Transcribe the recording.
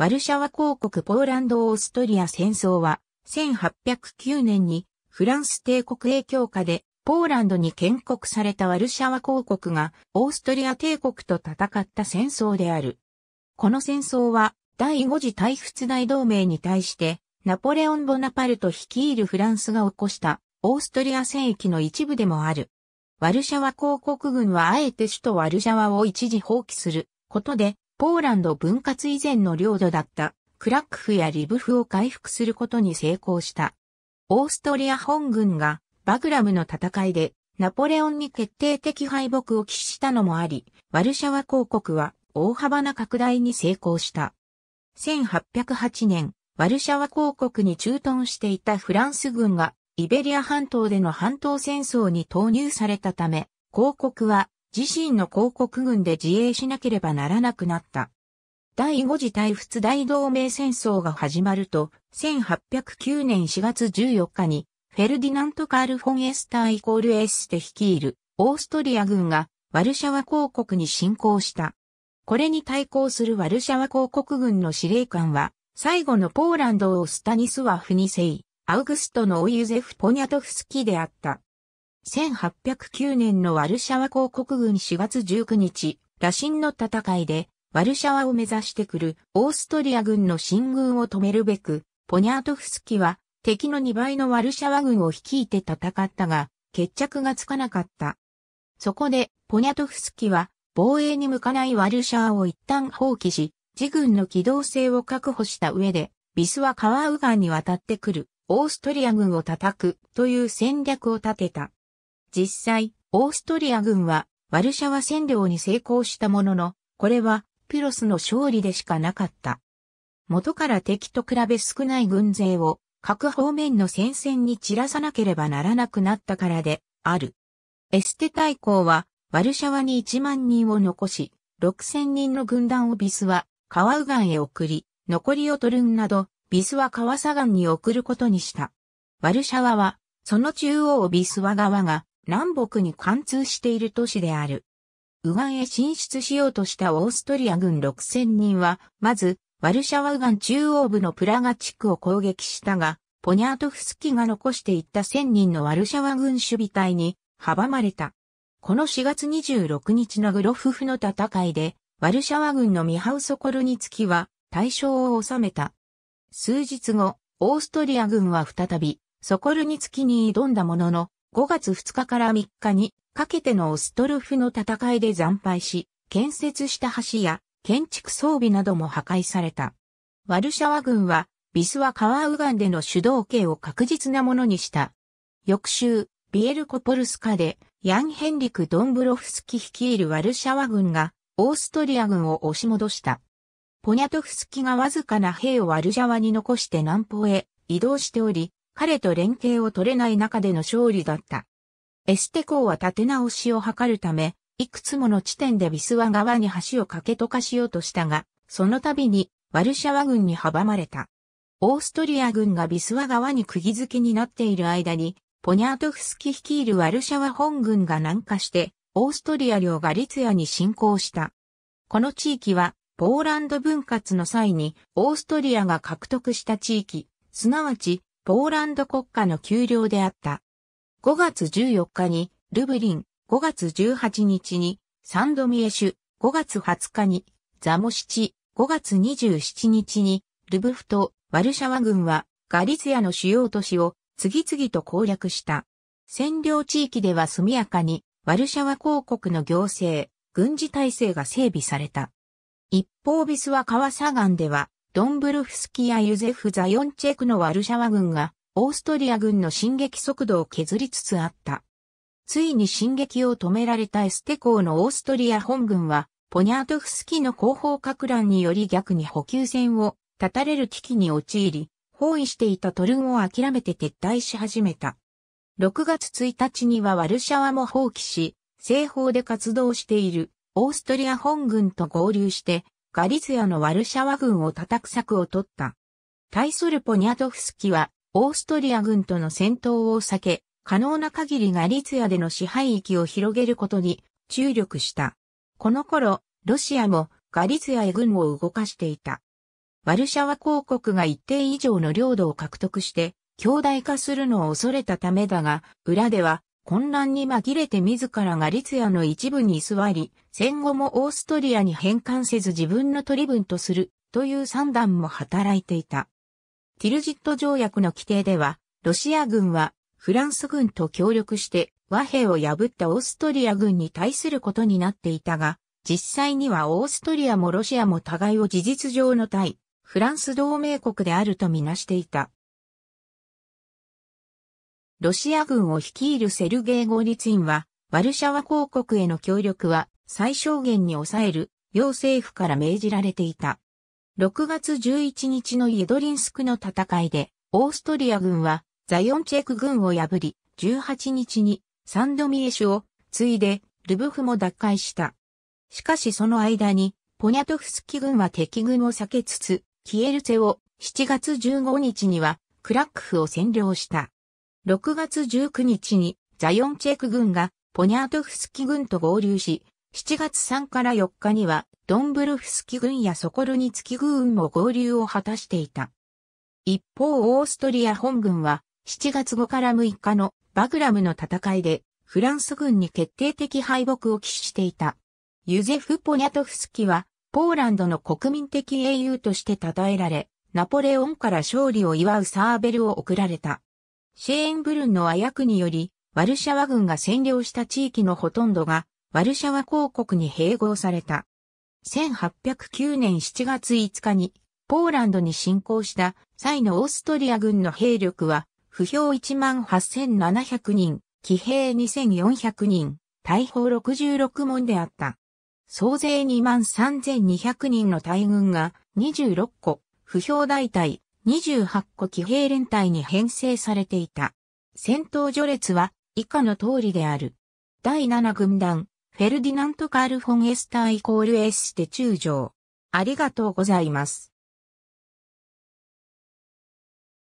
ワルシャワ公国ポーランド・オーストリア戦争は、1809年にフランス帝国影響下でポーランドに建国されたワルシャワ公国がオーストリア帝国と戦った戦争である。この戦争は第5次大仏大同盟に対してナポレオン・ボナパルト率いるフランスが起こしたオーストリア戦役の一部でもある。ワルシャワ公国軍はあえて首都ワルシャワを一時放棄することでポーランド分割以前の領土だったクラックフやリブフを回復することに成功した。オーストリア本軍がバグラムの戦いでナポレオンに決定的敗北を喫したのもあり、ワルシャワ公国は大幅な拡大に成功した。1808年、ワルシャワ公国に駐屯していたフランス軍がイベリア半島での半島戦争に投入されたため、公国は自身の広告軍で自衛しなければならなくなった。第5次大仏大同盟戦争が始まると、1809年4月14日に、フェルディナント・カール・フォン・エスターイコール・エステ率いる、オーストリア軍が、ワルシャワ公国に侵攻した。これに対抗するワルシャワ公国軍の司令官は、最後のポーランドをスタニスワフニセイ、アウグストのオユゼフ・ポニャトフスキであった。1809年のワルシャワ公国軍4月19日、羅針の戦いで、ワルシャワを目指してくるオーストリア軍の進軍を止めるべく、ポニャートフスキは敵の2倍のワルシャワ軍を率いて戦ったが、決着がつかなかった。そこで、ポニャトフスキは、防衛に向かないワルシャワを一旦放棄し、自軍の機動性を確保した上で、ビスワ川右岸に渡ってくる、オーストリア軍を叩くという戦略を立てた。実際、オーストリア軍はワルシャワ占領に成功したものの、これはピロスの勝利でしかなかった。元から敵と比べ少ない軍勢を各方面の戦線に散らさなければならなくなったからである。エステ大公はワルシャワに1万人を残し、6000人の軍団をビスは川右岸へ送り、残りをトルンなど、ビスワ川左岸に送ることにした。ワルシャワは、その中央をビスワ側が南北に貫通している都市である。右岸へ進出しようとしたオーストリア軍6000人は、まず、ワルシャワ右岸中央部のプラガ地区を攻撃したが、ポニャートフスキが残していった1000人のワルシャワ軍守備隊に阻まれた。この4月26日のグロフフの戦いで、ワルシャワ軍のミハウソコルニツキは大象を収めた。数日後、オーストリア軍は再び、ソコルニツキに挑んだものの、5月2日から3日にかけてのオストルフの戦いで惨敗し、建設した橋や建築装備なども破壊された。ワルシャワ軍は、ビスワ川右岸での主導権を確実なものにした。翌週、ビエルコポルスカで、ヤン・ヘンリク・ドンブロフスキ率いるワルシャワ軍が、オーストリア軍を押し戻した。ポニャトフスキがわずかな兵をワルシャワに残して南方へ移動しており、彼と連携を取れない中での勝利だった。エステ港は立て直しを図るため、いくつもの地点でビスワ川に橋を架け溶かしようとしたが、その度にワルシャワ軍に阻まれた。オーストリア軍がビスワ川に釘付けになっている間に、ポニャートフスキ率いるワルシャワ本軍が南下して、オーストリア領がリツヤに侵攻した。この地域は、ポーランド分割の際に、オーストリアが獲得した地域、すなわち、ポーランド国家の丘陵であった。5月14日にルブリン、5月18日にサンドミエシュ、5月20日にザモシチ、5月27日にルブフト、ワルシャワ軍はガリツヤの主要都市を次々と攻略した。占領地域では速やかにワルシャワ公国の行政、軍事体制が整備された。一方ビスワ川ガンではドンブルフスキやユゼフ・ザヨンチェクのワルシャワ軍が、オーストリア軍の進撃速度を削りつつあった。ついに進撃を止められたエステ港のオーストリア本軍は、ポニャートフスキの後方拡乱により逆に補給線を断たれる危機に陥り、包囲していたトルンを諦めて撤退し始めた。6月1日にはワルシャワも放棄し、西方で活動しているオーストリア本軍と合流してガリツヤのワルシャワ軍を叩く策を取った。対するポニャトフスキは、オーストリア軍との戦闘を避け、可能な限りガリツヤでの支配域を広げることに注力した。この頃、ロシアもガリツヤへ軍を動かしていた。ワルシャワ公国が一定以上の領土を獲得して、強大化するのを恐れたためだが、裏では混乱に紛れて自らが律夜の一部に居座り、戦後もオーストリアに返還せず自分の取り分とするという算段も働いていた。ティルジット条約の規定では、ロシア軍はフランス軍と協力して和平を破ったオーストリア軍に対することになっていたが、実際にはオーストリアもロシアも互いを事実上の対、フランス同盟国であるとみなしていた。ロシア軍を率いるセルゲイ・ゴーリツィンは、ワルシャワ公国への協力は最小限に抑える、要政府から命じられていた。6月11日のイエドリンスクの戦いで、オーストリア軍はザヨンチェク軍を破り、18日にサンドミエシュを継いでルブフも奪回した。しかしその間に、ポニャトフスキ軍は敵軍を避けつつ、キエルツェを7月15日にはクラックフを占領した。6月19日にザヨンチェク軍がポニャートフスキ軍と合流し、7月3から4日にはドンブルフスキ軍やソコルニツキ軍も合流を果たしていた。一方オーストリア本軍は7月5から6日のバグラムの戦いでフランス軍に決定的敗北を喫していた。ユゼフ・ポニャトフスキはポーランドの国民的英雄として称えられ、ナポレオンから勝利を祝うサーベルを贈られた。シェーンブルンの和訳により、ワルシャワ軍が占領した地域のほとんどが、ワルシャワ公国に併合された。1809年7月5日に、ポーランドに侵攻した際のオーストリア軍の兵力は、不評18,700人、騎兵2,400人、大砲66門であった。総勢23,200人の大軍が26個、不評大隊、28個騎兵連隊に編成されていた。戦闘序列は以下の通りである。第7軍団、フェルディナント・カール・フォン・エスターイコールエステ中将。ありがとうございます。